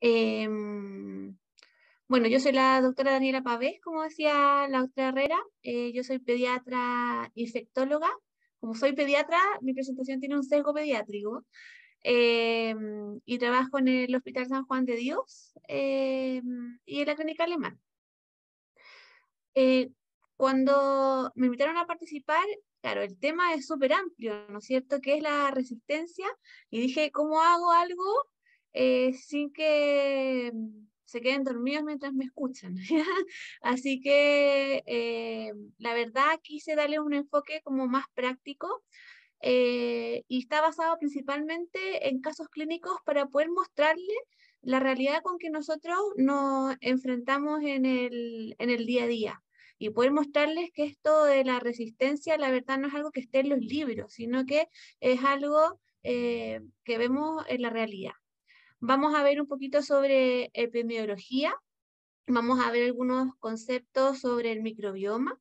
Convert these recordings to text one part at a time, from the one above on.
Em, bueno, yo soy la doctora Daniela Pavés, como decía la doctora Herrera. Eh, yo soy pediatra infectóloga. Como soy pediatra, mi presentación tiene un sesgo pediátrico. Em, y trabajo en el Hospital San Juan de Dios em, y en la Clínica Alemana. Eh, cuando me invitaron a participar, claro, el tema es súper amplio, ¿no es cierto?, que es la resistencia, y dije, ¿cómo hago algo eh, sin que mm, se queden dormidos mientras me escuchan. Así que eh, la verdad quise darle un enfoque como más práctico eh, y está basado principalmente en casos clínicos para poder mostrarle la realidad con que nosotros nos enfrentamos en el, día a día y poder mostrarles que esto de la resistencia, la verdad, no es algo que esté en los libros, sino que es algo que vemos en la realidad. Vamos a ver un poquito sobre epidemiología, vamos a ver algunos conceptos sobre el microbioma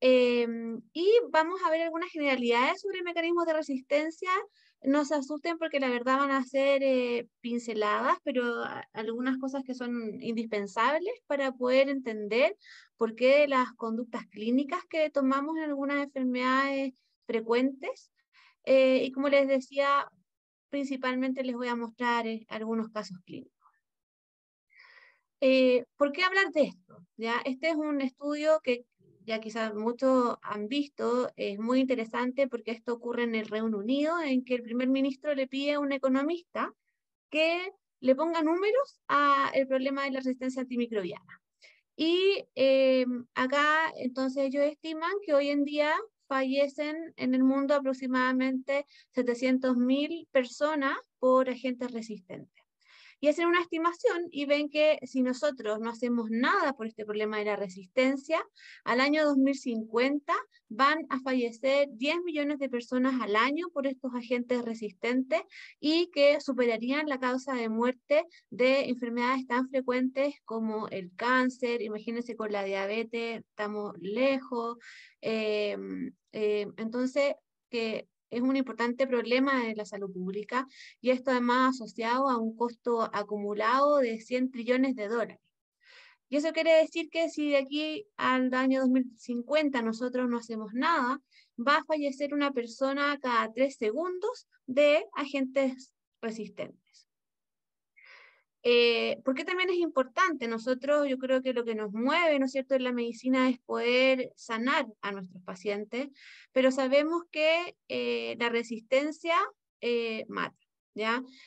eh, y vamos a ver algunas generalidades sobre mecanismos de resistencia. No se asusten porque la verdad van a ser eh, pinceladas, pero algunas cosas que son indispensables para poder entender por qué las conductas clínicas que tomamos en algunas enfermedades frecuentes eh, y como les decía, principalmente les voy a mostrar eh, algunos casos clínicos. Eh, ¿Por qué hablar de esto? ¿Ya? Este es un estudio que ya quizás muchos han visto, es muy interesante porque esto ocurre en el Reino Unido, en que el primer ministro le pide a un economista que le ponga números al problema de la resistencia antimicrobiana. Y eh, acá entonces ellos estiman que hoy en día fallecen en el mundo aproximadamente 700.000 personas por agentes resistentes y hacen una estimación y ven que si nosotros no hacemos nada por este problema de la resistencia, al año 2050 van a fallecer 10 millones de personas al año por estos agentes resistentes y que superarían la causa de muerte de enfermedades tan frecuentes como el cáncer, imagínense con la diabetes, estamos lejos. Eh, eh, entonces, que es un importante problema de la salud pública y esto además asociado a un costo acumulado de 100 trillones de dólares. Y eso quiere decir que si de aquí al año 2050 nosotros no hacemos nada, va a fallecer una persona cada tres segundos de agentes resistentes. Eh, porque también es importante, nosotros yo creo que lo que nos mueve, ¿no es cierto?, en la medicina es poder sanar a nuestros pacientes, pero sabemos que eh, la resistencia eh, mata.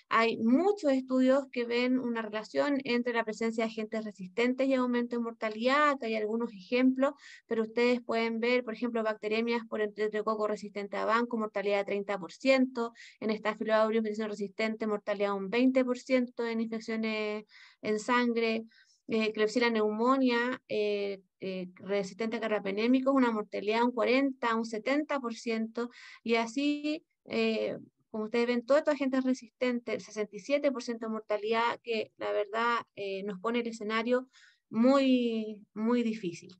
Hay muchos estudios que ven una relación entre la presencia de agentes resistentes y aumento de mortalidad, hay algunos ejemplos, pero ustedes pueden ver, por ejemplo, bacteremias por enterococo resistente a banco, mortalidad de 30%, en estafilococcus resistente, mortalidad un 20% en infecciones en sangre, eh, Klebsiella neumonía eh, eh, resistente a carrapenémicos, una mortalidad un 40, un 70%, y así eh, como ustedes ven, toda esta gente es resistente, el 67% de mortalidad, que la verdad eh, nos pone el escenario muy, muy difícil.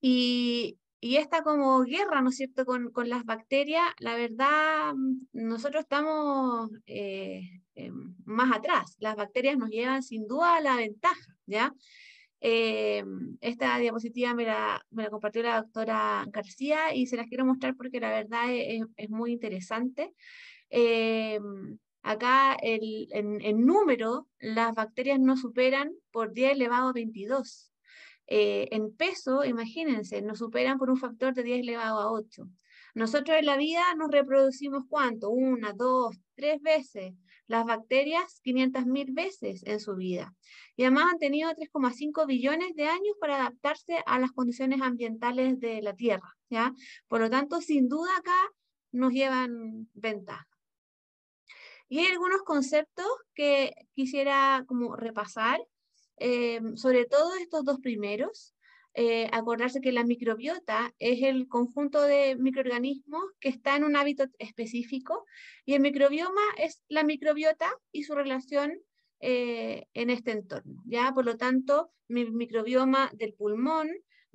Y, esta como guerra, ¿no es cierto?, con, las bacterias, la verdad, nosotros estamos eh, eh, más atrás. Las bacterias nos llevan sin duda a la ventaja, ¿ya? Eh, esta diapositiva me la, compartió la doctora García y se las quiero mostrar porque la verdad e-, es, muy interesante. Eh, acá en, número las bacterias no superan por 10 elevado a 22. Eh, en peso, imagínense, nos superan por un factor de 10 elevado a 8. Nosotros en la vida nos reproducimos cuánto? Una, dos, tres veces las bacterias 500.000 veces en su vida. Y además han tenido 3,5 billones de años para adaptarse a las condiciones ambientales de la Tierra. ¿ya? Por lo tanto, sin duda acá nos llevan ventaja. Y hay algunos conceptos que quisiera como repasar, eh, sobre todo estos dos primeros, eh, acordarse que la microbiota es el conjunto de microorganismos que está en un hábito específico y el microbioma es la microbiota y su relación eh, en este entorno. ¿ya? Por lo tanto, mi microbioma del pulmón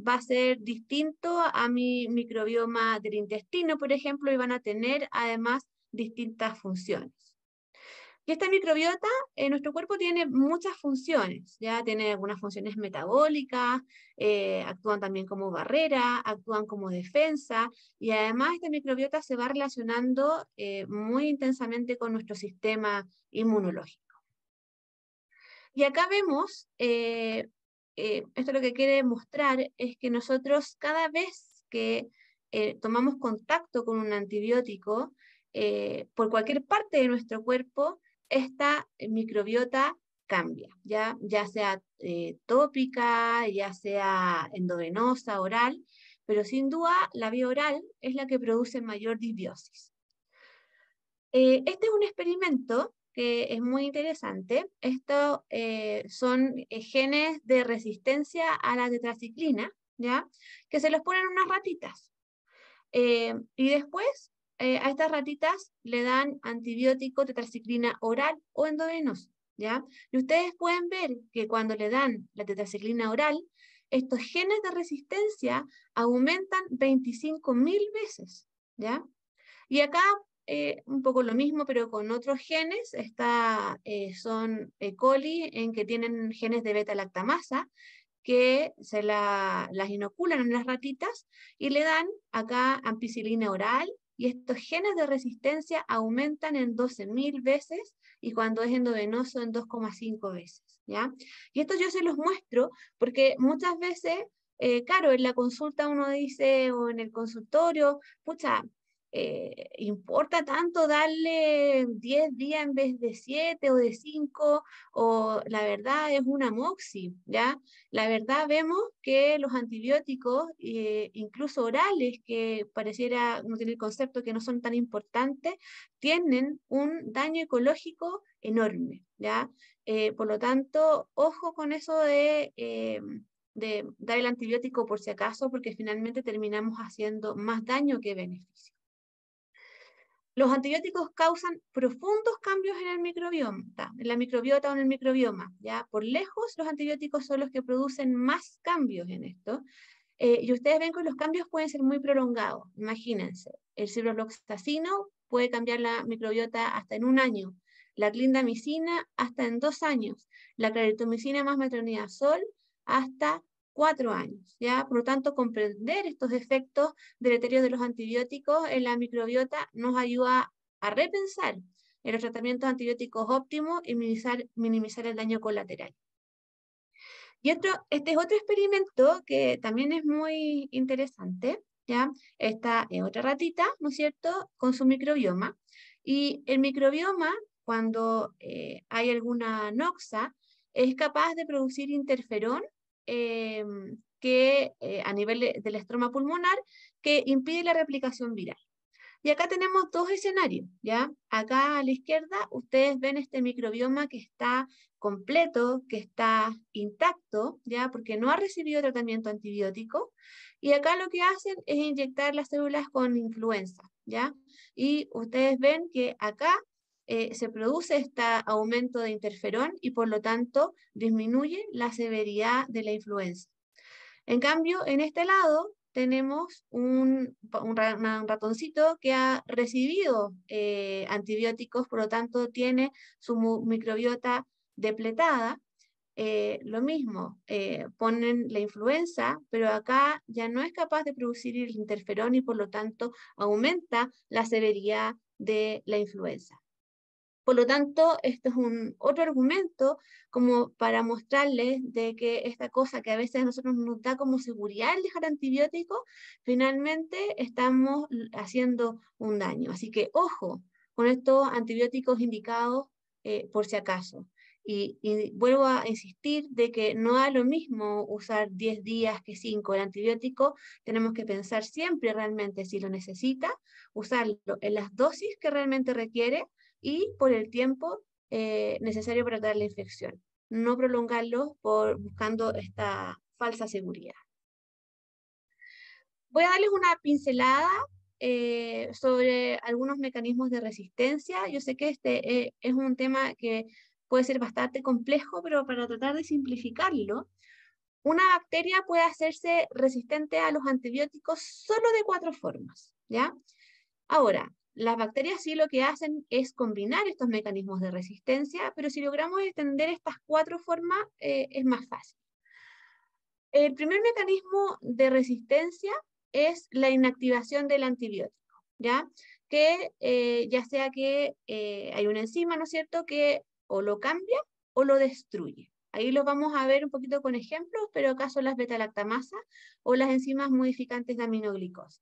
va a ser distinto a mi microbioma del intestino, por ejemplo, y van a tener además distintas funciones. Y esta microbiota, en nuestro cuerpo tiene muchas funciones, ya tiene algunas funciones metabólicas, eh, actúan también como barrera, actúan como defensa, y además esta microbiota se va relacionando eh, muy intensamente con nuestro sistema inmunológico. Y acá vemos, eh, esto lo que quiere mostrar es que nosotros cada vez que tomamos contacto con un antibiótico, por cualquier parte de nuestro cuerpo, esta microbiota cambia, ya, ya sea eh, tópica, ya sea endovenosa, oral, pero sin duda la vía oral es la que produce mayor disbiosis. Eh, este es un experimento que es muy interesante. Estos eh, son genes de resistencia a la tetraciclina, ¿ya? que se los ponen unas ratitas. y después eh, a estas ratitas le dan antibiótico tetraciclina oral o endovenoso, ¿ya? Y ustedes pueden ver que cuando le dan la tetraciclina oral, estos genes de resistencia aumentan 25.000 veces, ¿ya? Y acá eh, un poco lo mismo, pero con otros genes, está, eh, son E. coli, en que tienen genes de beta-lactamasa, que se las inoculan en las ratitas y le dan acá ampicilina oral y estos genes de resistencia aumentan en 12.000 veces y cuando es endovenoso en 2,5 veces. ¿ya? Y esto yo se los muestro porque muchas veces, eh, claro, en la consulta uno dice o en el consultorio, pucha, eh, importa tanto darle 10 días en vez de 7 o de 5, o la verdad es una moxi, ¿ya? La verdad vemos que los antibióticos, eh, incluso orales, que pareciera no tiene el concepto que no son tan importantes, tienen un daño ecológico enorme, ¿ya? Eh, por lo tanto, ojo con eso de de dar el antibiótico por si acaso, porque finalmente terminamos haciendo más daño que beneficio. Los antibióticos causan profundos cambios en el microbioma, en la microbiota o en el microbioma. Ya por lejos, los antibióticos son los que producen más cambios en esto. Eh, y ustedes ven que los cambios pueden ser muy prolongados. Imagínense, el ciprofloxacino puede cambiar la microbiota hasta en un año, la clindamicina hasta en dos años, la claritomicina más metronidazol hasta cuatro años, ¿ya? Por lo tanto, comprender estos efectos deleterios de los antibióticos en la microbiota nos ayuda a repensar en los tratamientos antibióticos óptimos y minimizar, el daño colateral. Y otro, este es otro experimento que también es muy interesante, ¿ya? Esta es otra ratita, ¿no es cierto?, con su microbioma. Y el microbioma, cuando eh, hay alguna noxa, es capaz de producir interferón Em, que, eh, a nivel del estroma pulmonar que impide la replicación viral. Y acá tenemos dos escenarios, ¿ya? Acá a la izquierda ustedes ven este microbioma que está completo, que está intacto, ¿ya? Porque no ha recibido tratamiento antibiótico. Y acá lo que hacen es inyectar las células con influenza, ¿ya? Y ustedes ven que acá eh, se produce este aumento de interferón y por lo tanto disminuye la severidad de la influenza. En cambio, en este lado tenemos un, ratoncito que ha recibido eh, antibióticos, por lo tanto tiene su microbiota depletada. Eh, lo mismo, ponen la influenza, pero acá ya no es capaz de producir el interferón y por lo tanto aumenta la severidad de la influenza. Por lo tanto, esto es un otro argumento como para mostrarles de que esta cosa que a veces a nosotros nos da como seguridad el dejar antibióticos, finalmente estamos haciendo un daño. Así que ojo con estos antibióticos indicados eh, por si acaso. Y, y, vuelvo a insistir de que no da lo mismo usar 10 días que 5 el antibiótico, tenemos que pensar siempre realmente si lo necesita, usarlo en las dosis que realmente requiere y por el tiempo eh, necesario para tratar la infección. No prolongarlo por, buscando esta falsa seguridad. Voy a darles una pincelada eh, sobre algunos mecanismos de resistencia. Yo sé que este eh, es un tema que puede ser bastante complejo, pero para tratar de simplificarlo, una bacteria puede hacerse resistente a los antibióticos solo de cuatro formas, ¿ya? Ahora, las bacterias sí lo que hacen es combinar estos mecanismos de resistencia, pero si logramos extender estas cuatro formas eh, es más fácil. El primer mecanismo de resistencia es la inactivación del antibiótico, ¿ya? Que eh, ya sea que eh, hay una enzima, ¿no es cierto?, que o lo cambia o lo destruye. Ahí lo vamos a ver un poquito con ejemplos, pero acaso las beta lactamasa o las enzimas modificantes de aminoglicosa.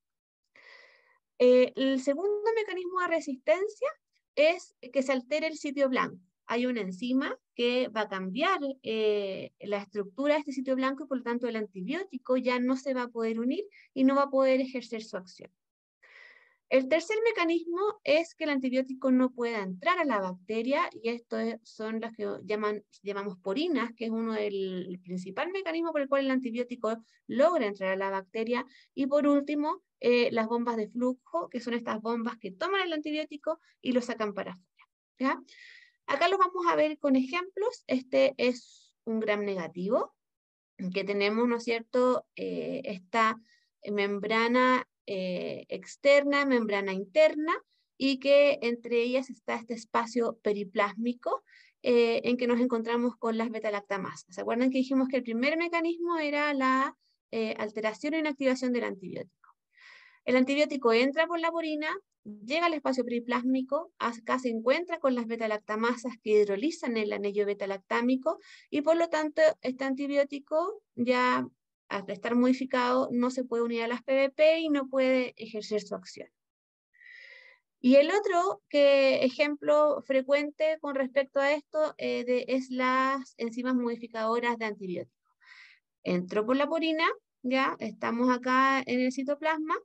Eh, el segundo mecanismo de resistencia es que se altere el sitio blanco. Hay una enzima que va a cambiar eh, la estructura de este sitio blanco y por lo tanto el antibiótico ya no se va a poder unir y no va a poder ejercer su acción. El tercer mecanismo es que el antibiótico no pueda entrar a la bacteria y estos son los que llamamos porinas, que es uno del principal mecanismo por el cual el antibiótico logra entrar a la bacteria. Y por último, eh, las bombas de flujo, que son estas bombas que toman el antibiótico y lo sacan para afuera. ¿ya? Acá lo vamos a ver con ejemplos. Este es un gram negativo, que tenemos, ¿no es cierto?, eh, esta membrana eh, externa, membrana interna, y que entre ellas está este espacio periplásmico en que nos encontramos con las beta-lactamasas. ¿Se acuerdan que dijimos que el primer mecanismo era la alteración e inactivación del antibiótico? El antibiótico entra por la purina, llega al espacio periplásmico, acá se encuentra con las betalactamasas que hidrolizan el anillo betalactámico y por lo tanto este antibiótico ya al estar modificado no se puede unir a las PVP y no puede ejercer su acción. Y el otro que ejemplo frecuente con respecto a esto eh, es las enzimas modificadoras de antibióticos. Entró por la purina, ya estamos acá en el citoplasma,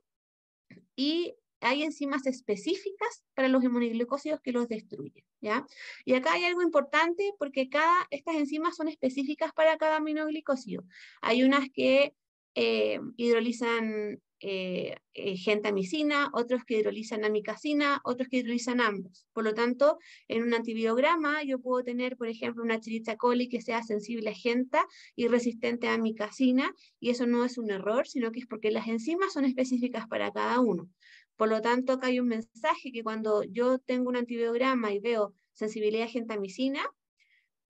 y hay enzimas específicas para los inmunoglucósidos que los destruyen, ¿ya? Y acá hay algo importante porque cada, estas enzimas son específicas para cada aminoglicócido. Hay unas que eh, hidrolizan eh, eh gentamicina, otros que hidrolizan amicacina, otros que hidrolizan ambos. Por lo tanto, en un antibiograma yo puedo tener, por ejemplo, una chiricha coli que sea sensible a genta y resistente a amicacina, y eso no es un error, sino que es porque las enzimas son específicas para cada uno. Por lo tanto, acá hay un mensaje que cuando yo tengo un antibiograma y veo sensibilidad a gentamicina,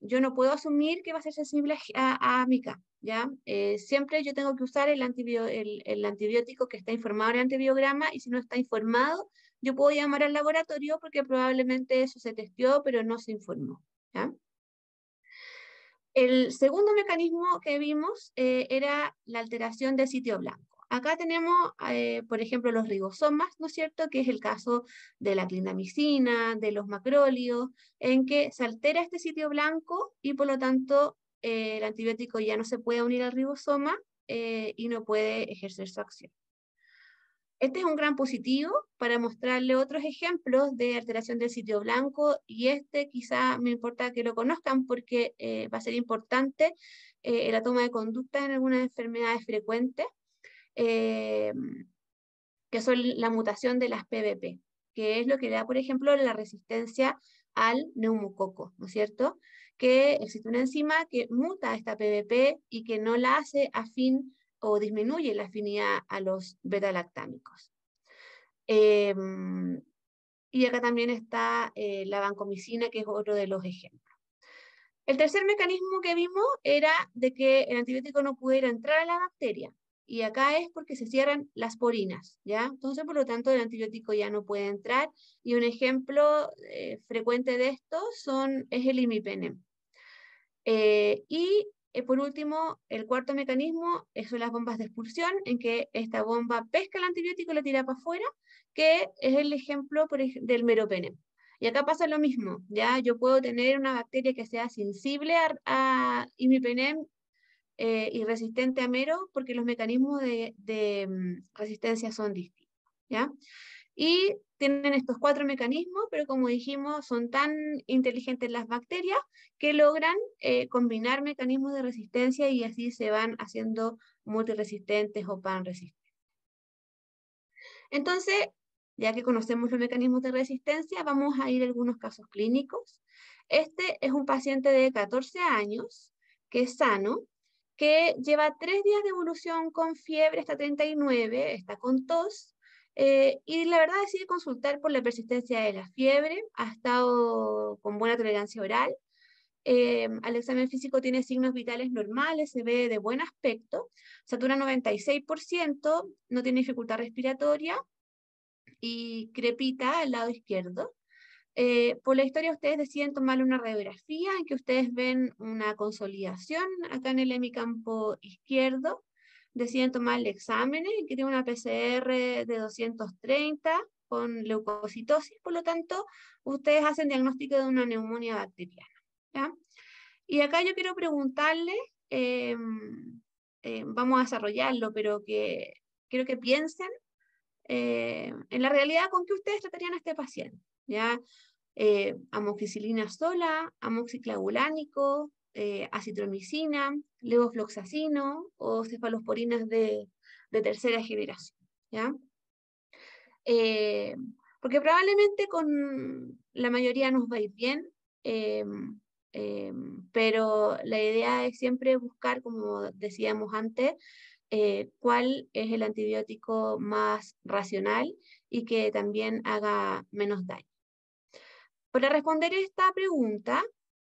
yo no puedo asumir que va a ser sensible a, a mica, ¿ya? Eh, siempre yo tengo que usar el, el, antibiótico que está informado en el antibiograma y si no está informado, yo puedo llamar al laboratorio porque probablemente eso se testió, pero no se informó, El segundo mecanismo que vimos eh, era la alteración de sitio blanco. Acá tenemos, eh, por ejemplo, los ribosomas, ¿no es cierto?, que es el caso de la clindamicina, de los macrólidos, en que se altera este sitio blanco y por lo tanto eh, el antibiótico ya no se puede unir al ribosoma eh, y no puede ejercer su acción. Este es un gran positivo para mostrarle otros ejemplos de alteración del sitio blanco y este quizá me importa que lo conozcan porque va a ser importante en la toma de conducta en algunas enfermedades frecuentes eh, que son la mutación de las PVP, que es lo que da, por ejemplo, la resistencia al neumococo, ¿no es cierto? Que existe una enzima que muta esta PVP y que no la hace afín o disminuye la afinidad a los beta-lactámicos. Eh, y acá también está eh, la vancomicina, que es otro de los ejemplos. El tercer mecanismo que vimos era de que el antibiótico no pudiera entrar a la bacteria. Y acá es porque se cierran las porinas, ¿ya? Entonces, por lo tanto, el antibiótico ya no puede entrar. Y un ejemplo eh, frecuente de esto son, es el imipenem. Eh, y eh, por último, el cuarto mecanismo son las bombas de expulsión, en que esta bomba pesca el antibiótico y lo tira para afuera, que es el ejemplo del meropenem. Y acá pasa lo mismo, ¿ya? Yo puedo tener una bacteria que sea sensible a imipenem eh, y resistente a mero porque los mecanismos de, mm, resistencia son distintos. ¿ya? Y tienen estos cuatro mecanismos, pero como dijimos, son tan inteligentes las bacterias que logran eh, combinar mecanismos de resistencia y así se van haciendo multiresistentes o panresistentes. Entonces, ya que conocemos los mecanismos de resistencia, vamos a ir a algunos casos clínicos. Este es un paciente de 14 años que es sano, que lleva tres días de evolución con fiebre, está 39, está con tos, eh, y la verdad decide consultar por la persistencia de la fiebre, ha estado con buena tolerancia oral, eh, al examen físico tiene signos vitales normales, se ve de buen aspecto, satura 96%, no tiene dificultad respiratoria y crepita al lado izquierdo. Eh, por la historia ustedes deciden tomar una radiografía en que ustedes ven una consolidación acá en el hemicampo izquierdo, deciden tomar el examen en eh, que tiene una PCR de 230 con leucocitosis, por lo tanto, ustedes hacen diagnóstico de una neumonía bacteriana. Y acá yo quiero preguntarle, em, em, vamos a desarrollarlo, pero que quiero que piensen eh, en la realidad con que ustedes tratarían a este paciente. ¿ya? Eh, amoxicilina sola, amoxiclagulánico, eh, acitromicina, levofloxacino o cefalosporinas de, tercera generación, eh, porque probablemente con la mayoría nos va a ir bien, eh, pero la idea es siempre buscar, como decíamos antes, cuál es el antibiótico más racional y que también haga menos daño. Para responder esta pregunta,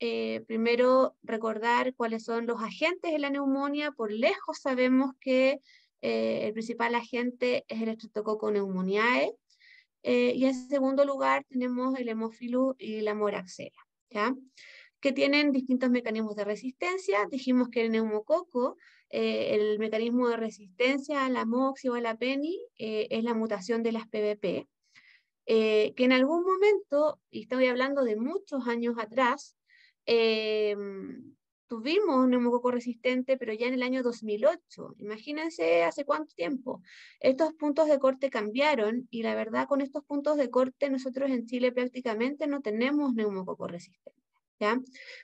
eh, primero recordar cuáles son los agentes de la neumonía. Por lejos sabemos que eh, el principal agente es el estreptococo neumoniae. Eh, y en segundo lugar tenemos el hemófilo y la moraxela, que tienen distintos mecanismos de resistencia. Dijimos que el neumococo, el mecanismo de resistencia a la MOXI o a la PENI es la mutación de las PVP. Eh, que en algún momento, y estoy hablando de muchos años atrás, eh, tuvimos neumococo resistente, pero ya en el año 2008. Imagínense hace cuánto tiempo. Estos puntos de corte cambiaron y la verdad con estos puntos de corte nosotros en Chile prácticamente no tenemos neumococo resistente.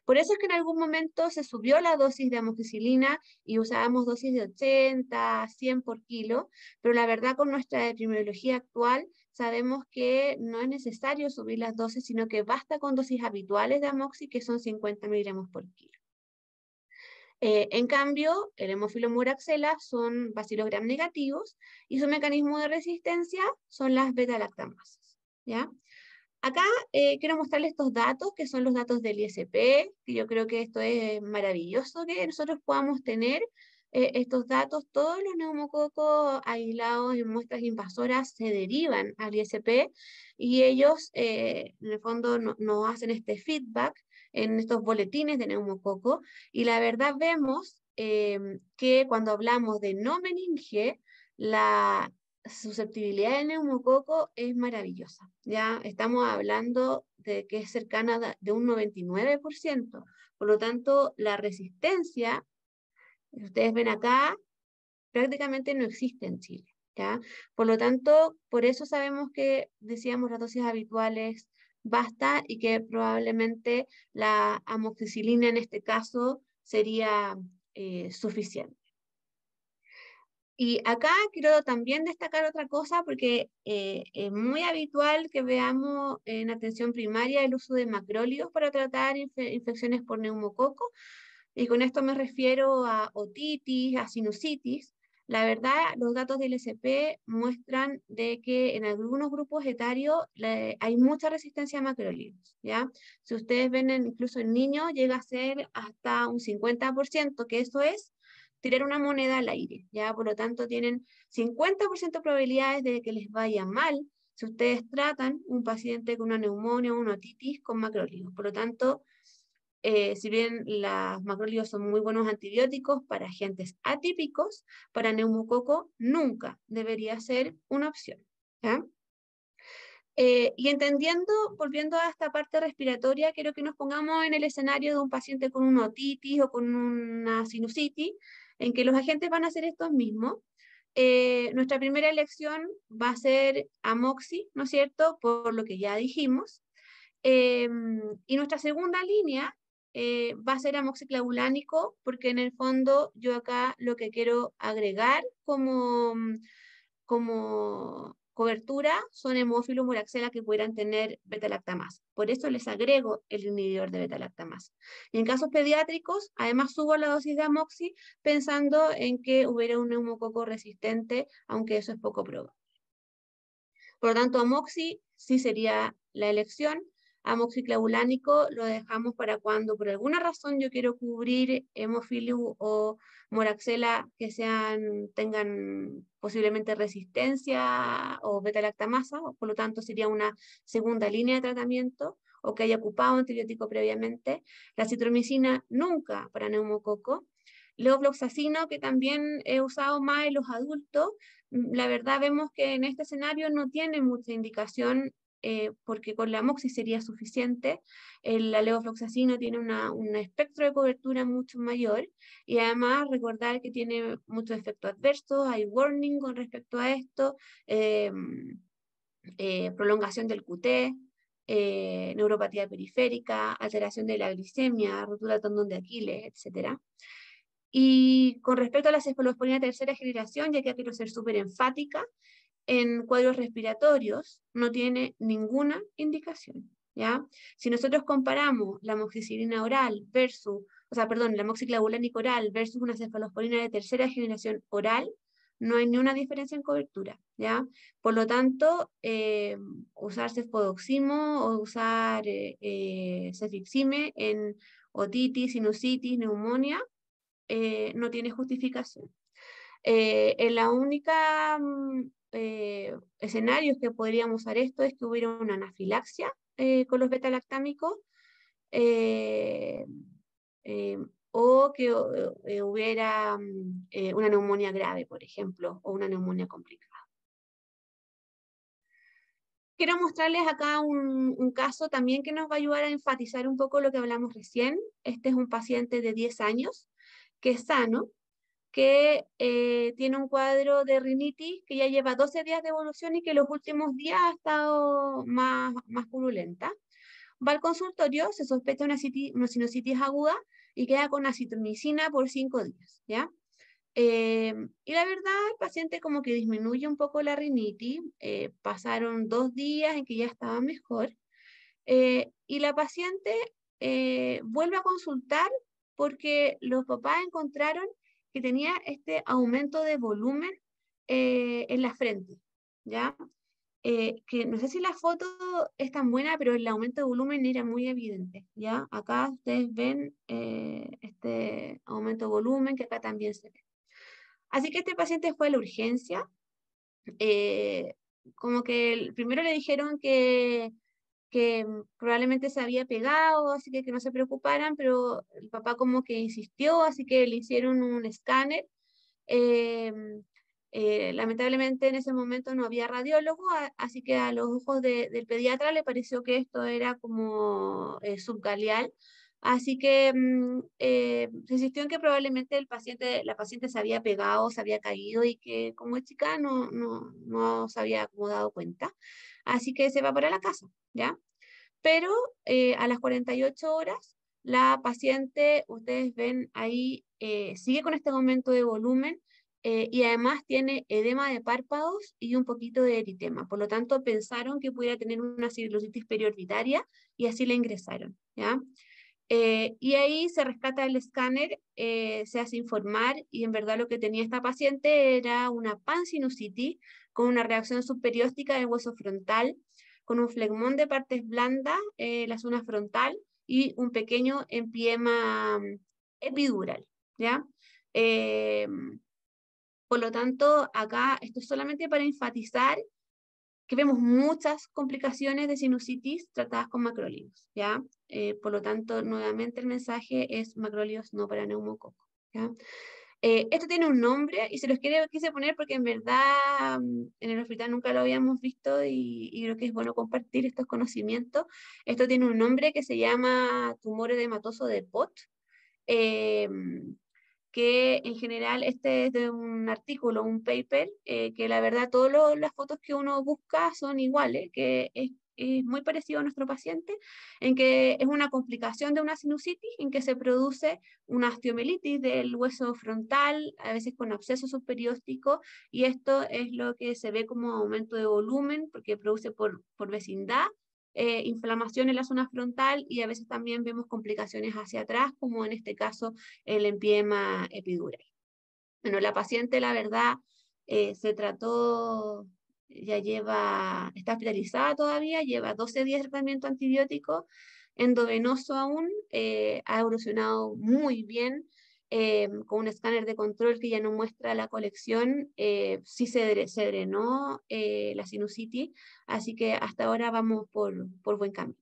Por eso es que en algún momento se subió la dosis de amoxicilina y usábamos dosis de 80, 100 por kilo, pero la verdad con nuestra epidemiología actual sabemos que no es necesario subir las dosis, sino que basta con dosis habituales de amoxicilina que son 50 miligramos por kilo. Eh, en cambio, el hemófilo muraxela son bacilos gram negativos y su mecanismo de resistencia son las beta lactamasas ¿ya? Acá eh, quiero mostrarles estos datos, que son los datos del ISP, que yo creo que esto es maravilloso que nosotros podamos tener eh, estos datos. Todos los neumococos aislados en muestras invasoras se derivan al ISP y ellos, eh, en el fondo, nos hacen este feedback en estos boletines de neumococo y la verdad vemos que cuando hablamos de no meninge, la, susceptibilidad de neumococo es maravillosa. Ya estamos hablando de que es cercana de un 99%. Por lo tanto, la resistencia, ustedes ven acá, prácticamente no existe en Chile. ¿ya? Por lo tanto, por eso sabemos que decíamos las dosis habituales basta y que probablemente la amoxicilina en este caso sería eh, suficiente. Y acá quiero también destacar otra cosa porque eh, es muy habitual que veamos en atención primaria el uso de macrólidos para tratar infecciones por neumococo. Y con esto me refiero a otitis, a sinusitis. La verdad, los datos del SP muestran de que en algunos grupos etarios hay mucha resistencia a macrólidos, ¿ya? Si ustedes ven incluso en niños, llega a ser hasta un 50%, que eso es tirar una moneda al aire, ¿ya? Por lo tanto, tienen 50% de probabilidades de que les vaya mal si ustedes tratan un paciente con una neumonía o una otitis con macrólidos. Por lo tanto, eh, si bien las macrólidos son muy buenos antibióticos para agentes atípicos, para neumococo nunca debería ser una opción. Eh, y entendiendo, volviendo a esta parte respiratoria, quiero que nos pongamos en el escenario de un paciente con una otitis o con una sinusitis, en que los agentes van a ser estos mismos. Eh, nuestra primera elección va a ser amoxi, ¿no es cierto? Por lo que ya dijimos. Eh, y nuestra segunda línea eh, va a ser amoxiclavulánico, porque en el fondo yo acá lo que quiero agregar como, como cobertura son hemófilos moraxela que pudieran tener beta-lactamasa. Por eso les agrego el inhibidor de beta-lactamasa. Y en casos pediátricos, además subo la dosis de amoxi pensando en que hubiera un neumococo resistente, aunque eso es poco probable. Por lo tanto, amoxi sí sería la elección amoxiclavulánico lo dejamos para cuando por alguna razón yo quiero cubrir hemophilus o moraxela que sean, tengan posiblemente resistencia o beta-lactamasa, por lo tanto sería una segunda línea de tratamiento o que haya ocupado antibiótico previamente, la citromicina nunca para neumococo, Leofloxacino, que también he usado más en los adultos, mm, la verdad vemos que en este escenario no tiene mucha indicación eh, porque con la MOXI sería suficiente. El, la tiene una, un espectro de cobertura mucho mayor y además recordar que tiene muchos efectos adversos, hay warning con respecto a esto, eh, eh, prolongación del QT, neuropatía periférica, alteración de la glicemia, rotura del tendón de Aquiles, etc. Y con respecto a la de tercera generación, ya que quiero ser súper enfática, en cuadros respiratorios no tiene ninguna indicación. ¿ya? Si nosotros comparamos la moxicilina oral versus, o sea, perdón, la oral versus una cefalosporina de tercera generación oral, no hay ninguna diferencia en cobertura, ¿ya? Por lo tanto, eh, usar cefodoximo o usar eh, eh, cefixime en otitis, sinusitis, neumonía, no tiene justificación. Eh, en la única mm, eh, escenario que podríamos usar esto es que hubiera una anafilaxia eh, con los beta-lactámicos eh, o que hubiera mm, una neumonía grave, por ejemplo, o una neumonía complicada. Quiero mostrarles acá un, un, caso también que nos va a ayudar a enfatizar un poco lo que hablamos recién. Este es un paciente de 10 años que es sano, que eh, tiene un cuadro de rinitis que ya lleva 12 días de evolución y que los últimos días ha estado más, más purulenta. Va al consultorio, se sospecha una, sinusitis aguda y queda con acitromicina por 5 días, ¿ya? Em, y la verdad, el paciente como que disminuye un poco la rinitis, eh, pasaron dos días en que ya estaba mejor, eh, y la paciente vuelve a consultar porque los papás encontraron que tenía este aumento de volumen eh, en la frente, ¿ya? Eh, que no sé si la foto es tan buena, pero el aumento de volumen era muy evidente, ¿ya? Acá ustedes ven eh, este aumento de volumen que acá también se ve. Así que este paciente fue a la urgencia. como que primero le dijeron que que mm, probablemente se había pegado, así que que no se preocuparan, pero el papá como que insistió, así que le hicieron un escáner. Em, eh, lamentablemente en ese momento no había radiólogo, así que a los ojos del pediatra le pareció que esto era como eh, Así que mm, eh, se insistió en que probablemente el paciente, la paciente se había pegado, se había caído y que como chica no, no, no se había dado cuenta. Así que se va para la casa, ¿ya? Pero eh, a las 48 horas, la paciente, ustedes ven ahí, eh, sigue con este aumento de volumen y además tiene edema de párpados y un poquito de eritema. Por lo tanto, pensaron que pudiera tener una cirrositis periorbitaria y así le ingresaron, ¿ya? Eh, y ahí se rescata el escáner, eh, se hace informar y en verdad lo que tenía esta paciente era una pansinusitis con una reacción superióstica del hueso frontal, con un flegmón de partes blandas, eh, la zona frontal y un pequeño empiema mm, epidural. ¿ya? Eh, por lo tanto, acá esto es solamente para enfatizar que vemos muchas complicaciones de sinusitis tratadas con macrólidos, ¿ya? Eh, por lo tanto, nuevamente el mensaje es macrólidos no para neumococo, ¿ya? Eh, esto tiene un nombre y se los quiere quise poner porque en verdad mm, en el hospital nunca lo habíamos visto y, y, creo que es bueno compartir estos conocimientos. Esto tiene un nombre que se llama tumor edematoso de POT, eh, que en general este es de un artículo, un paper, eh, que la verdad todas las fotos que uno busca son iguales, que es, muy parecido a nuestro paciente, en que es una complicación de una sinusitis, en que se produce una osteomelitis del hueso frontal, a veces con absceso subperióstico, y esto es lo que se ve como aumento de volumen, porque produce por, por vecindad, eh, inflamación en la zona frontal y a veces también vemos complicaciones hacia atrás, como en este caso el empiema epidural. Bueno, la paciente, la verdad, eh, se trató, ya lleva, está hospitalizada todavía, lleva 12 días de tratamiento antibiótico endovenoso aún, eh, ha evolucionado muy bien, eh, con un escáner de control que ya no muestra la colección, eh, sí se, drenó eh, la sinusitis, así que hasta ahora vamos por, por buen camino.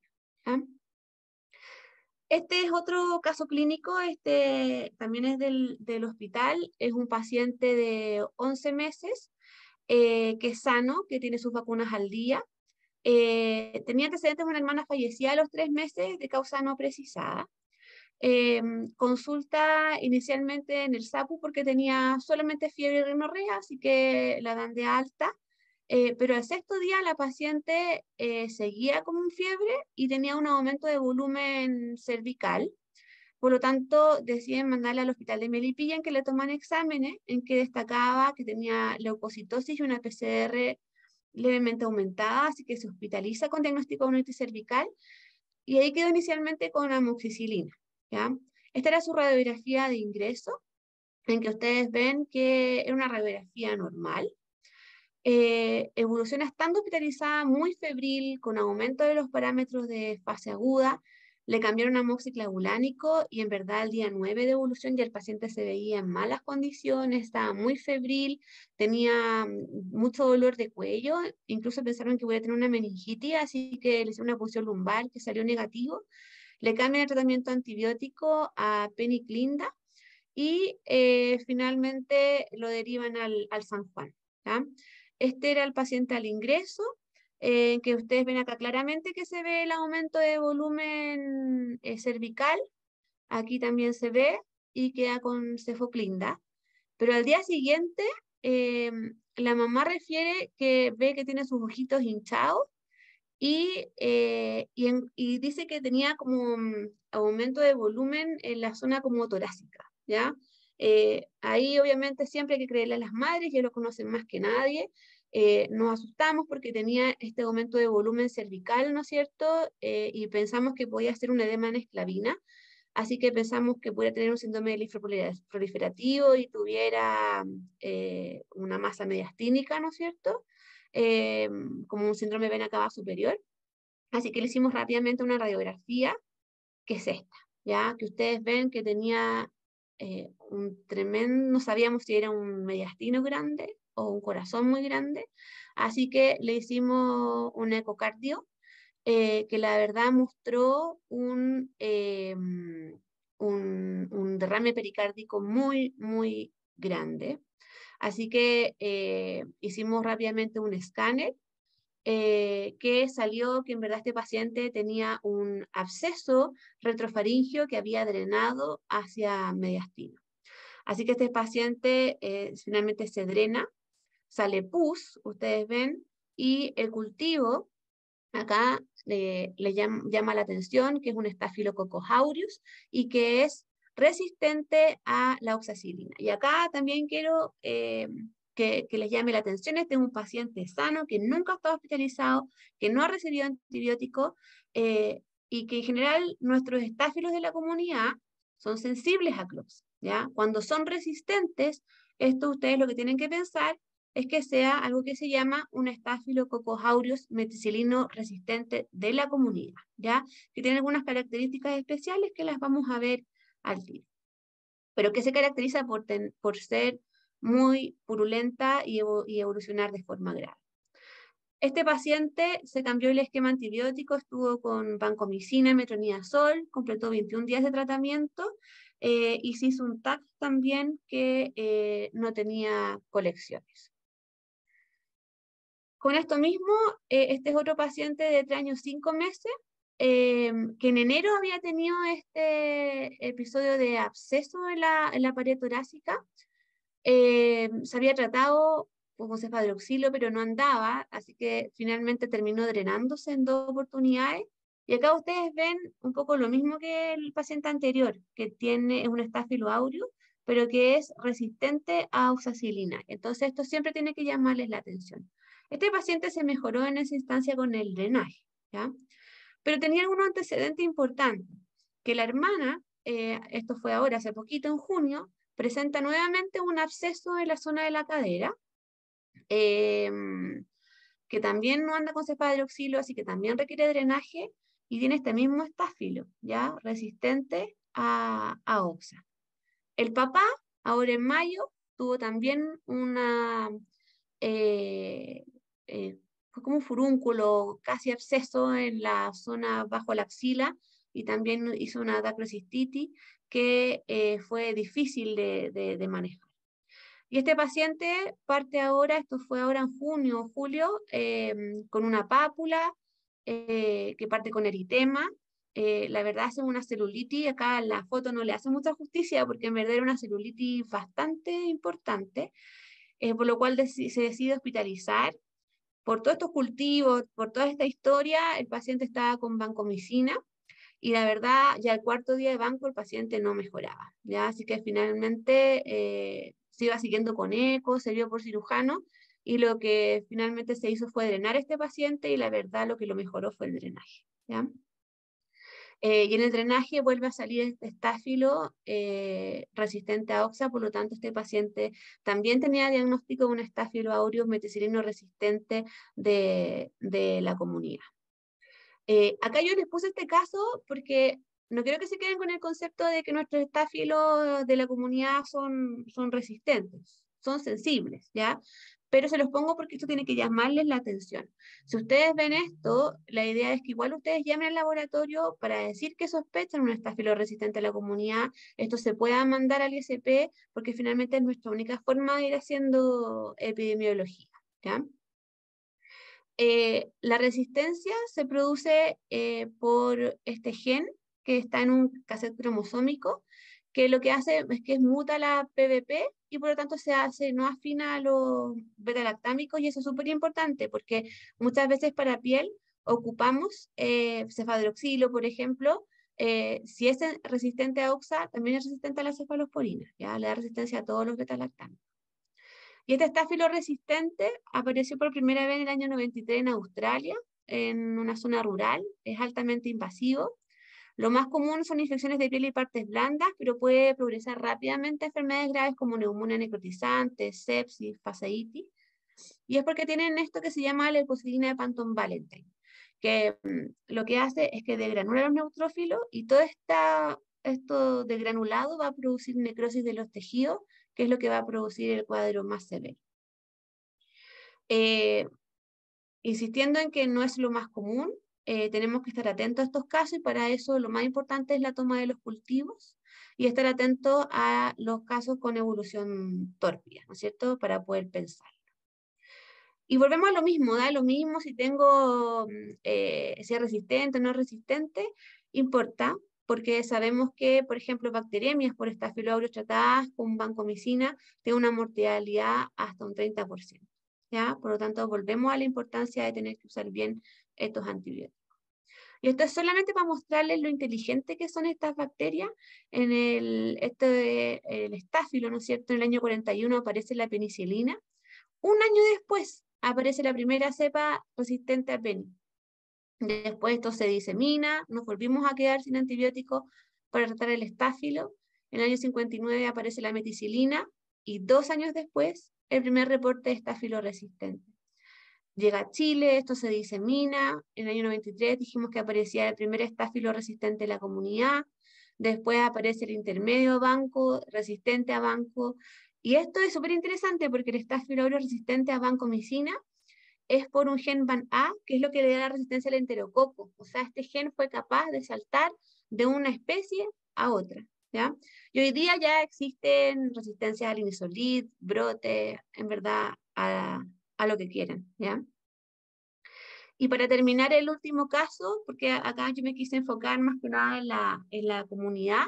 Este es otro caso clínico, este también es del, del hospital, es un paciente de 11 meses eh, que es sano, que tiene sus vacunas al día. tenía antecedentes una hermana fallecida a los tres meses de causa no precisada. Em, consulta inicialmente en el SAPU porque tenía solamente fiebre y rinorrea, así que la dan de alta. Eh, pero al sexto día la paciente eh, seguía con fiebre y tenía un aumento de volumen cervical. Por lo tanto, deciden mandarla al hospital de Melipilla en que le toman exámenes, en que destacaba que tenía leucocitosis y una PCR levemente aumentada, así que se hospitaliza con diagnóstico de cervical y ahí quedó inicialmente con amoxicilina. Esta era su radiografía de ingreso, en que ustedes ven que era una radiografía normal. Eh, evolución estando hospitalizada, muy febril, con aumento de los parámetros de fase aguda, le cambiaron a amoxiclavulánico y en verdad el día 9 de evolución ya el paciente se veía en malas condiciones, estaba muy febril, tenía mm, mucho dolor de cuello, incluso pensaron que a tener una meningitis, así que le hicieron una posición lumbar que salió negativo le cambian el tratamiento antibiótico a peniclinda y eh, finalmente lo derivan al, San Juan. Este era el paciente al ingreso, eh, que ustedes ven acá claramente que se ve el aumento de volumen eh, cervical, aquí también se ve y queda con cefoclinda. Pero al día siguiente, la mamá refiere que ve que tiene sus ojitos hinchados y, eh, y, dice que tenía como un mm, aumento de volumen en la zona como torácica, ¿ya? Eh, ahí obviamente siempre hay que creerle a las madres, ya lo conocen más que nadie. Eh, nos asustamos porque tenía este aumento de volumen cervical, ¿no es cierto? y pensamos que podía ser un edema en esclavina, así que pensamos que pudiera tener un síndrome proliferativo y tuviera una masa mediastínica, ¿no es cierto? Em, como un síndrome vena cava superior. Así que le hicimos rápidamente una radiografía, que es esta, ya que ustedes ven que tenía eh, un tremendo, no sabíamos si era un mediastino grande o un corazón muy grande, así que le hicimos un ecocardio, eh, que la verdad mostró un, em, un, un derrame pericárdico muy, muy grande. Así que eh, hicimos rápidamente un escáner eh, que salió que en verdad este paciente tenía un absceso retrofaringio que había drenado hacia mediastino. Así que este paciente eh, finalmente se drena, sale pus, ustedes ven, y el cultivo acá le llama, la atención que es un Staphylococcus aureus y que es resistente a la oxacilina. Y acá también quiero eh, que, les llame la atención, este es un paciente sano que nunca ha estado hospitalizado, que no ha recibido antibiótico eh, y que en general nuestros estáfilos de la comunidad son sensibles a CLOPS. ¿ya? Cuando son resistentes, esto ustedes lo que tienen que pensar es que sea algo que se llama un estafilococos aureus meticilino resistente de la comunidad, ¿ya? Que tiene algunas características especiales que las vamos a ver al pero que se caracteriza por, ser muy purulenta y, evolucionar de forma grave. Este paciente se cambió el esquema antibiótico, estuvo con vancomicina, metronidazol, completó 21 días de tratamiento eh, y se hizo un TAC también que eh, no tenía colecciones. Con esto mismo, eh, este es otro paciente de 3 años 5 meses Em, que en enero había tenido este episodio de absceso en la, la pared torácica. Em, se había tratado con cefadroxilo, pero no andaba, así que finalmente terminó drenándose en dos oportunidades. Y acá ustedes ven un poco lo mismo que el paciente anterior, que tiene un estafilo aureo, pero que es resistente a oxacilina. Entonces, esto siempre tiene que llamarles la atención. Este paciente se mejoró en esa instancia con el drenaje. ¿ya? pero tenía un antecedente importante, que la hermana, eh, esto fue ahora, hace poquito, en junio, presenta nuevamente un absceso en la zona de la cadera, em, que también no anda con cefadroxilo, así que también requiere drenaje, y tiene este mismo estáfilo, ya resistente a, a OXA. El papá, ahora en mayo, tuvo también una, eh, eh, fue como un furúnculo, casi absceso en la zona bajo la axila y también hizo una dacrocistitis que eh, fue difícil de, manejar. Y este paciente parte ahora, esto fue ahora en junio o julio, em, con una pápula eh, que parte con eritema. Eh, la verdad es una celulitis, acá en la foto no le hace mucha justicia porque en verdad era una celulitis bastante importante, por lo cual se decide hospitalizar por todos estos cultivos, por toda esta historia, el paciente estaba con vancomicina y la verdad ya el cuarto día de banco el paciente no mejoraba, ¿ya? Así que finalmente eh, se iba siguiendo con eco, se vio por cirujano y lo que finalmente se hizo fue drenar a este paciente y la verdad lo que lo mejoró fue el drenaje, ¿ya? Eh, y en el drenaje vuelve a salir este estáfilo eh, resistente a oxa, por lo tanto este paciente también tenía diagnóstico de un estáfilo aureus meticilino resistente de, la comunidad. Eh, acá yo les puse este caso porque no quiero que se queden con el concepto de que nuestros estáfilos de la comunidad son, son resistentes, son sensibles, ¿ya? pero se los pongo porque esto tiene que llamarles la atención. Si ustedes ven esto, la idea es que igual ustedes llamen al laboratorio para decir que sospechan un estafilo resistente a la comunidad, esto se pueda mandar al ISP, porque finalmente es nuestra única forma de ir haciendo epidemiología. Eh, la resistencia se produce eh, por este gen que está en un cassette cromosómico, que lo que hace es que muta la PVP y por lo tanto se hace no afina a los beta-lactámicos, y eso es súper importante porque muchas veces para piel ocupamos eh, cefadroxilo, por ejemplo, eh, si es resistente a OXA, también es resistente a la cefalosporina, ¿ya? le da resistencia a todos los beta-lactámicos. Y este estáfilo resistente apareció por primera vez en el año 93 en Australia, en una zona rural, es altamente invasivo lo más común son infecciones de piel y partes blandas, pero puede progresar rápidamente a enfermedades graves como neumonía necrotizante, sepsis, faseitis. Y es porque tienen esto que se llama la leucocilina de Panton-Valentine, que mm, lo que hace es que degranula los neutrófilos y todo esta, esto degranulado va a producir necrosis de los tejidos, que es lo que va a producir el cuadro más severo. Eh, insistiendo en que no es lo más común, eh, tenemos que estar atentos a estos casos y para eso lo más importante es la toma de los cultivos y estar atentos a los casos con evolución tórpida, ¿no es cierto?, para poder pensar. Y volvemos a lo mismo, da lo mismo si tengo, si mm, es eh, resistente o no resistente, importa, porque sabemos que, por ejemplo, bacteremias por estafiloaurios tratadas con vancomicina tienen una mortalidad hasta un 30%. ¿ya? Por lo tanto, volvemos a la importancia de tener que usar bien estos antibióticos. Y esto es solamente para mostrarles lo inteligente que son estas bacterias. En el, este, el estáfilo, ¿no es cierto? En el año 41 aparece la penicilina. Un año después aparece la primera cepa resistente a penicilina. Después esto se disemina, nos volvimos a quedar sin antibióticos para tratar el estáfilo. En el año 59 aparece la meticilina y dos años después el primer reporte de estáfilo resistente llega a Chile, esto se disemina. En el año 93 dijimos que aparecía el primer estafilo resistente en la comunidad, después aparece el intermedio banco, resistente a banco. Y esto es súper interesante porque el estafilo resistente a bancomicina es por un gen ban A, que es lo que le da la resistencia al enterococo. O sea, este gen fue capaz de saltar de una especie a otra. ¿ya? Y hoy día ya existen resistencias al insolid, brote, en verdad, a, a lo que quieren. ¿ya? Y para terminar el último caso, porque acá yo me quise enfocar más que nada en la, comunidad,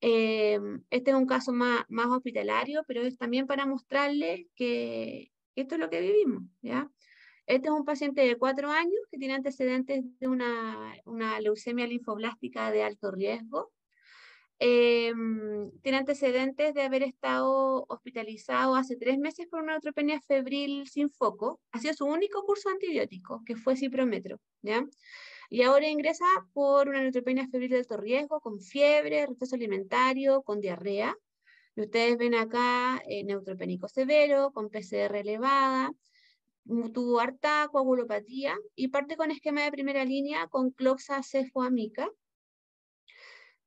eh, este es un caso más, hospitalario, pero es también para mostrarles que esto es lo que vivimos. ¿ya? Este es un paciente de cuatro años que tiene antecedentes de una leucemia linfoblástica de alto riesgo. Em, tiene antecedentes de haber estado hospitalizado hace tres meses por una neutropenia febril sin foco. Ha sido su único curso antibiótico, que fue ciprometro. Y ahora ingresa por una neutropenia febril de alto riesgo, con fiebre, rechazo alimentario, con diarrea. ustedes ven acá eh, severo, con PCR elevada, mm, tuvo harta coagulopatía y parte con esquema de primera línea con cefoamica,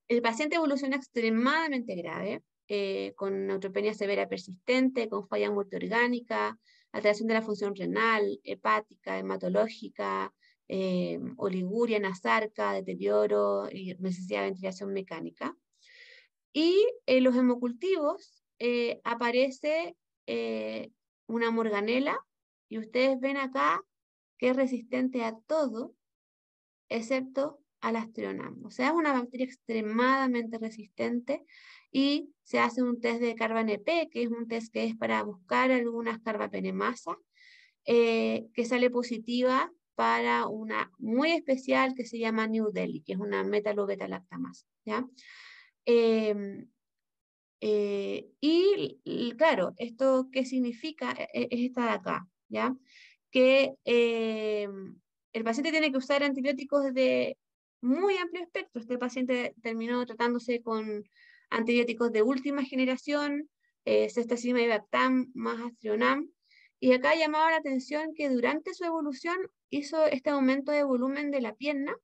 el paciente evoluciona extremadamente grave, eh, con neutropenia severa persistente, con falla multiorgánica, alteración de la función renal, hepática, hematológica, eh, oliguria, nasarca, deterioro, y necesidad de ventilación mecánica. Y en los hemocultivos eh, aparece una morganela, y ustedes ven acá que es resistente a todo, excepto al O sea, es una bacteria extremadamente resistente y se hace un test de carbanep, que es un test que es para buscar algunas carbapenemasas, eh, que sale positiva para una muy especial que se llama New Delhi, que es una metalobeta-lactamasa. Em, eh, y claro, ¿esto qué significa? E-, e-, es esta de acá, ¿ya? Que em, el paciente tiene que usar antibióticos de muy amplio espectro. Este paciente terminó tratándose con antibióticos de última generación, eh, cestacima y Bactam, más astrionam. Y acá llamaba la atención que durante su evolución hizo este aumento de volumen de la pierna,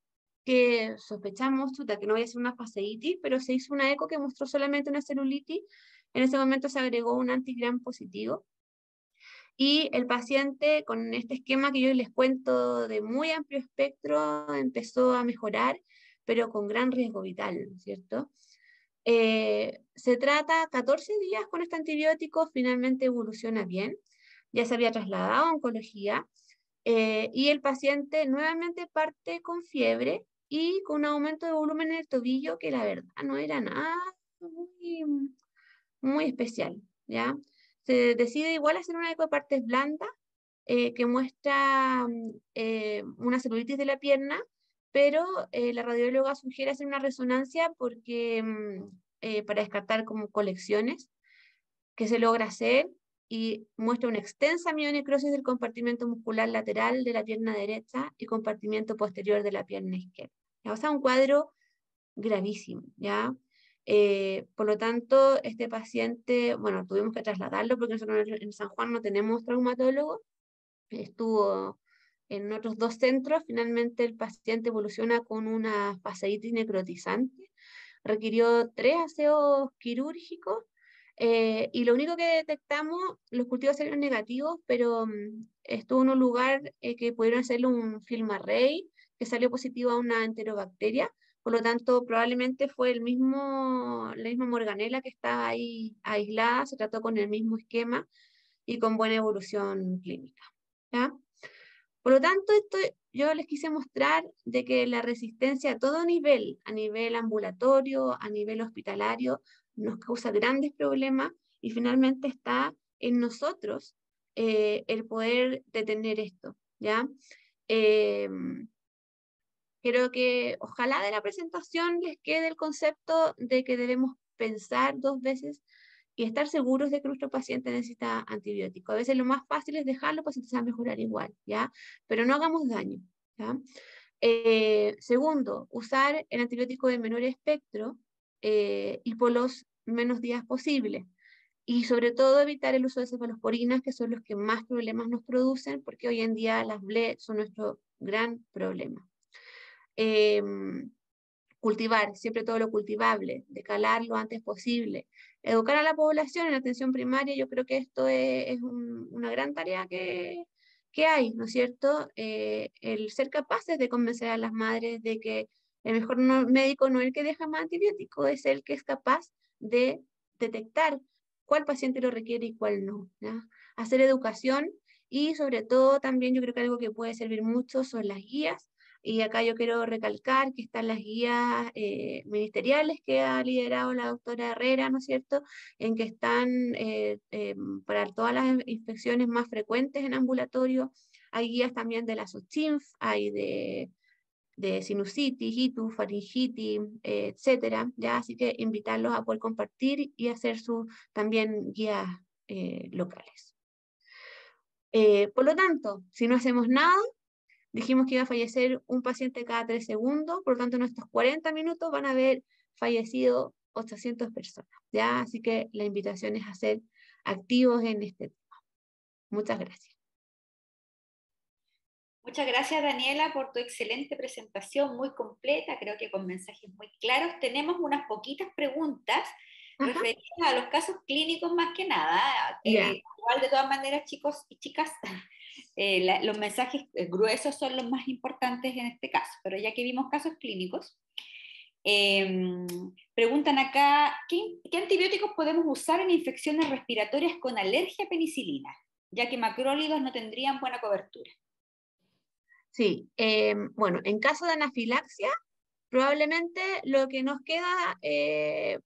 que sospechamos que no a ser una faseitis, pero se hizo una eco que mostró solamente una celulitis. En ese momento se agregó un antigram positivo y el paciente con este esquema que yo les cuento de muy amplio espectro empezó a mejorar, pero con gran riesgo vital, ¿cierto? Eh, se trata 14 días con este antibiótico, finalmente evoluciona bien, ya se había trasladado a oncología eh, y el paciente nuevamente parte con fiebre y con un aumento de volumen en el tobillo que la verdad no era nada muy, muy especial, ¿ya? se decide igual hacer una eco de eh, que muestra mm, eh, una celulitis de la pierna, pero eh, la radióloga sugiere hacer una resonancia porque mm, para descartar como colecciones que se logra hacer y muestra una extensa mionecrosis del compartimento muscular lateral de la pierna derecha y compartimiento posterior de la pierna izquierda. O sea, un cuadro gravísimo, ¿ya? Eh, por lo tanto, este paciente, bueno, tuvimos que trasladarlo porque en San Juan no tenemos traumatólogo, estuvo en otros dos centros, finalmente el paciente evoluciona con una fascitis necrotizante, requirió tres aseos quirúrgicos eh, y lo único que detectamos, los cultivos salieron negativos, pero mm, estuvo en un lugar eh, que pudieron hacerle un film que salió positivo a una enterobacteria por lo tanto, probablemente fue el mismo, la misma morganela que estaba ahí aislada, se trató con el mismo esquema y con buena evolución clínica. ¿ya? Por lo tanto, esto, yo les quise mostrar de que la resistencia a todo nivel, a nivel ambulatorio, a nivel hospitalario, nos causa grandes problemas y finalmente está en nosotros eh, el poder detener esto, ¿ya? Eh, Creo que ojalá de la presentación les quede el concepto de que debemos pensar dos veces y estar seguros de que nuestro paciente necesita antibiótico. A veces lo más fácil es dejarlo, pacientes se va a mejorar igual, ¿ya? Pero no hagamos daño, ¿ya? Eh, segundo, usar el antibiótico de menor espectro eh, y por los menos días posibles. Y sobre todo evitar el uso de cefalosporinas, que son los que más problemas nos producen, porque hoy en día las BLE e son nuestro gran problema. Em, cultivar siempre todo lo cultivable, decalar lo antes posible, educar a la población en atención primaria, yo creo que esto es, una gran tarea que, hay, ¿no es cierto? Eh, el ser capaces de convencer a las madres de que el mejor médico no es el que deja más antibiótico, es el que es capaz de detectar cuál paciente lo requiere y cuál ¿no? Hacer educación y sobre todo también yo creo que algo que puede servir mucho son las guías y acá yo quiero recalcar que están las guías eh, ministeriales que ha liderado la doctora Herrera, ¿no es cierto?, en que están eh, eh, para todas las inspecciones más frecuentes en ambulatorio. Hay guías también de la SUCHINF, hay de, de sinusitis, tu faringitis, etcétera, ¿ya? Así que invitarlos a poder compartir y hacer sus también guías locales. por lo tanto, si no hacemos nada, Dijimos que iba a fallecer un paciente cada tres segundos, por lo tanto en estos 40 minutos van a haber fallecido 800 personas, ¿ya? Así que la invitación es a ser activos en este tema. Muchas gracias. Muchas gracias Daniela por tu excelente presentación, muy completa, creo que con mensajes muy claros. Tenemos unas poquitas preguntas referidas a los casos clínicos más que nada. Eh, igual de todas maneras, chicos y chicas, eh, los mensajes eh, gruesos son los más importantes en este caso, pero ya que vimos casos clínicos, em, preguntan acá, ¿qué, antibióticos podemos usar en infecciones respiratorias con alergia a penicilina? Ya que macrólidos no tendrían buena cobertura. Sí, em, bueno, en caso de anafilaxia, probablemente lo que nos queda eh,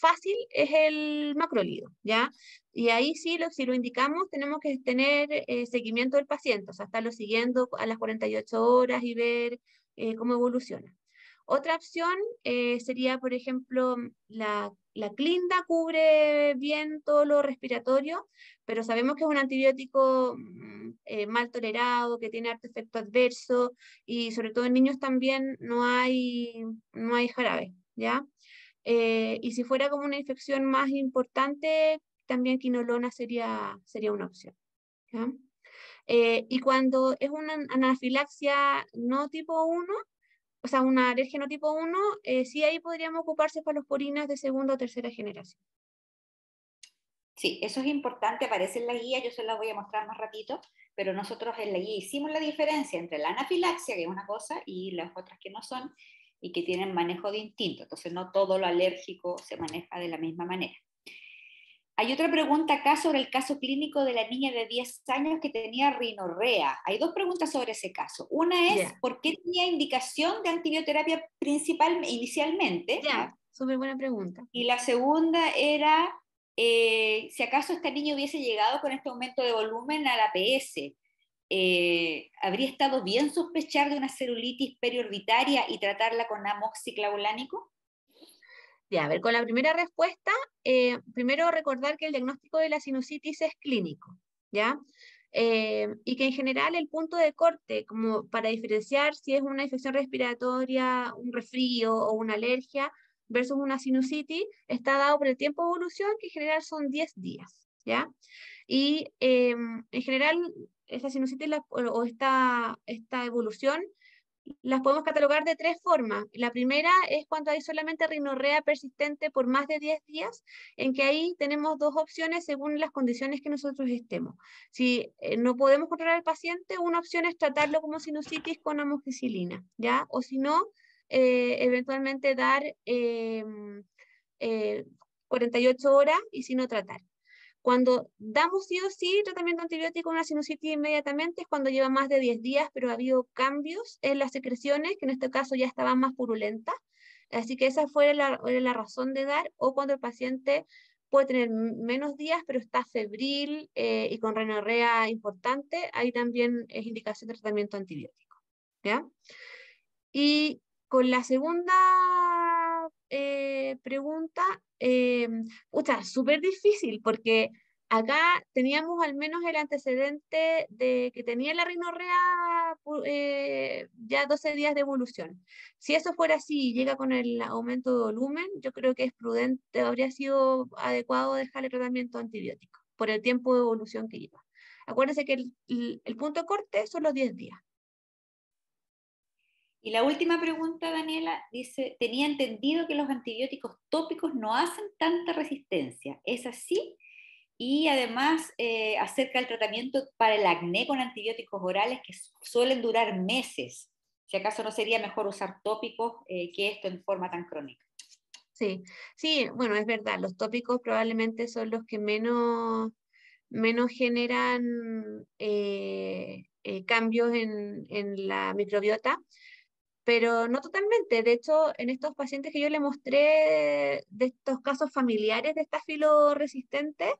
fácil es el macrólido, ¿ya? Y ahí sí, lo, si lo indicamos, tenemos que tener eh, seguimiento del paciente, o sea, estarlo siguiendo a las 48 horas y ver eh, cómo evoluciona. Otra opción eh, sería, por ejemplo, la, la, clinda cubre bien todo lo respiratorio, pero sabemos que es un antibiótico mm, mal tolerado, que tiene harto efecto adverso y sobre todo en niños también no hay, no hay jarabe, ¿ya? y si fuera como una infección más importante, también quinolona sería, sería una opción. Eh, y cuando es una anafilaxia no tipo 1, o sea, una alergia no tipo 1, eh, sí ahí podríamos ocuparse para los porinas de segunda o tercera generación. Sí, eso es importante, aparece en la guía, yo se la voy a mostrar más ratito, pero nosotros en la guía hicimos la diferencia entre la anafilaxia, que es una cosa, y las otras que no son, y que tienen manejo de Entonces, no todo lo alérgico se maneja de la misma manera. Hay otra pregunta acá sobre el caso clínico de la niña de 10 años que tenía rinorrea. Hay dos preguntas sobre ese caso. Una es, ¿por qué tenía indicación de antibioterapia principal inicialmente? Ya, súper buena pregunta. Y la segunda era, eh, si acaso este niño hubiese llegado con este aumento de volumen a la PS, eh, ¿habría estado bien sospechar de una celulitis periorbitaria y tratarla con amoxiclavulánico? Ya, a ver, con la primera respuesta, eh, primero recordar que el diagnóstico de la sinusitis es clínico, ¿ya? Eh, y que en general el punto de corte, como para diferenciar si es una infección respiratoria, un resfrío o una alergia versus una sinusitis, está dado por el tiempo de evolución, que en general son 10 días, ¿ya? Y em, en general, esta sinusitis o esta, esta evolución las podemos catalogar de tres formas. La primera es cuando hay solamente rinorrea persistente por más de 10 días, en que ahí tenemos dos opciones según las condiciones que nosotros estemos. Si eh, no podemos controlar al paciente, una opción es tratarlo como sinusitis con amoxicilina, ¿ya? O si no, eh, eventualmente dar 48 em, eh, horas y si no tratar. Cuando damos sí o sí tratamiento antibiótico una sinusitis inmediatamente es cuando lleva más de 10 días, pero ha habido cambios en las secreciones, que en este caso ya estaban más purulentas. Así que esa fue la, la razón de dar, o cuando el paciente puede tener menos días, pero está febril eh, y con renorrea importante, ahí también es indicación de tratamiento antibiótico. ¿ya? Y con la segunda eh, pregunta, eh, súper difícil, porque acá teníamos al menos el antecedente de que tenía la rinorrea eh, ya 12 días de evolución. Si eso fuera así y llega con el aumento de volumen, yo creo que es prudente, habría sido adecuado dejar el tratamiento antibiótico por el tiempo de evolución que lleva. Acuérdense que el, el punto corte son los 10 días. Y la última pregunta, Daniela, dice, tenía entendido que los antibióticos tópicos no hacen tanta resistencia. ¿Es así? Y además eh, acerca del tratamiento para el acné con antibióticos orales que suelen durar meses. Si acaso no sería mejor usar tópicos eh, que esto en forma tan crónica. Sí, sí, bueno, es verdad, los tópicos probablemente son los que menos, menos generan eh, cambios en, en, la microbiota, pero no totalmente. De hecho, en estos pacientes que yo le mostré de estos casos familiares de estafilo resistente,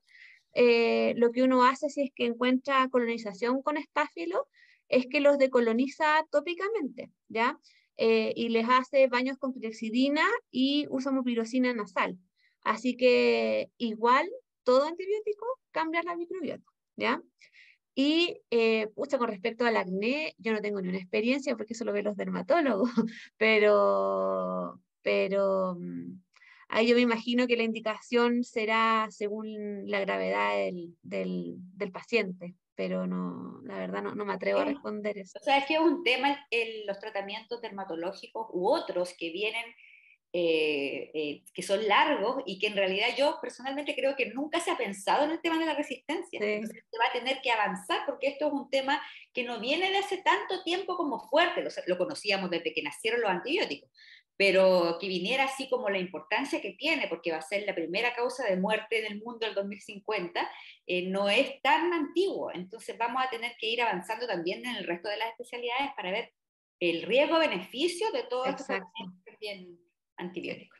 eh, lo que uno hace si es que encuentra colonización con estafilo es que los decoloniza tópicamente, ¿ya? Eh, y les hace baños con pirexidina y usa mupirocina nasal. Así que igual todo antibiótico cambia la microbiota, ¿ya? Y eh, con respecto al acné, yo no tengo ni una experiencia porque eso lo ven los dermatólogos, pero, pero mm, ahí yo me imagino que la indicación será según la gravedad del, paciente, pero no, la verdad no, no, me atrevo a responder eso. O sea, es que es un tema el, los tratamientos dermatológicos u otros que vienen eh, eh, que son largos y que en realidad yo personalmente creo que nunca se ha pensado en el tema de la resistencia. Entonces se va a tener que avanzar porque esto es un tema que no viene de hace tanto tiempo como fuerte, lo, conocíamos desde que nacieron los antibióticos, pero que viniera así como la importancia que tiene, porque va a ser la primera causa de muerte en el mundo el 2050, eh, no es tan antiguo. Entonces vamos a tener que ir avanzando también en el resto de las especialidades para ver el riesgo-beneficio de todo Exacto. esto antibióticos.